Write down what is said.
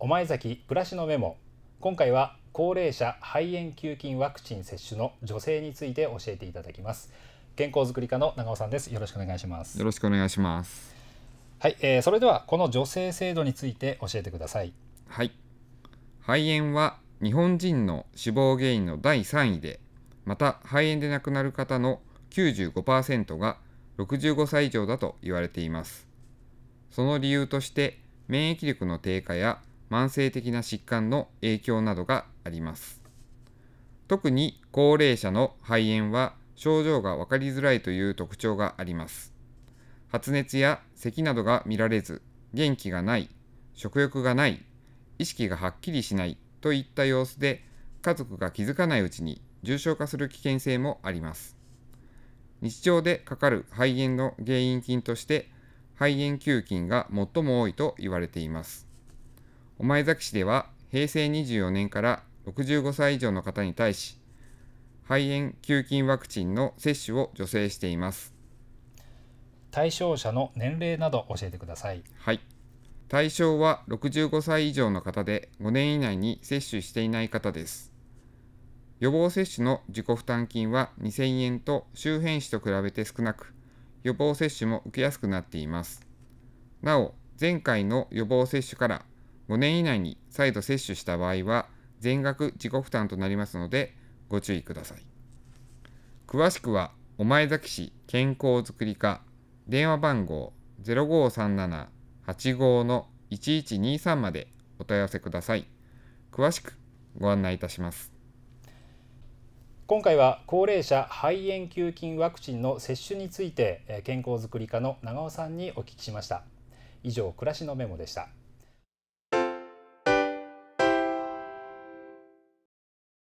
お前崎暮らしのメモ今回は高齢者肺炎球菌ワクチン接種の女性について教えていただきます健康づくり課の長尾さんですよろしくお願いしますよろしくお願いしますはい、えー、それではこの女性制度について教えてくださいはい肺炎は日本人の死亡原因の第3位でまた肺炎で亡くなる方の95%が65歳以上だと言われていますその理由として免疫力の低下や慢性的な疾患の影響などがあります。特に高齢者の肺炎は症状が分かりづらいという特徴があります。発熱や咳などが見られず、元気がない、食欲がない、意識がはっきりしないといった様子で、家族が気づかないうちに重症化する危険性もあります。日常でかかる肺炎の原因菌として、肺炎球菌が最も多いと言われています。御前崎市では平成24年から65歳以上の方に対し、肺炎球菌ワクチンの接種を助成しています。対象者の年齢など教えてください。はい。対象は65歳以上の方で5年以内に接種していない方です。予防接種の自己負担金は2000円と周辺市と比べて少なく、予防接種も受けやすくなっています。なお、前回の予防接種から5年以内に再度接種した場合は全額自己負担となりますのでご注意ください。詳しくは、お前崎市健康づくり課電話番号0537-85-1123までお問い合わせください。詳しくご案内いたします。今回は高齢者肺炎球菌ワクチンの接種について健康づくり課の長尾さんにお聞きしました。以上、暮らしのメモでした。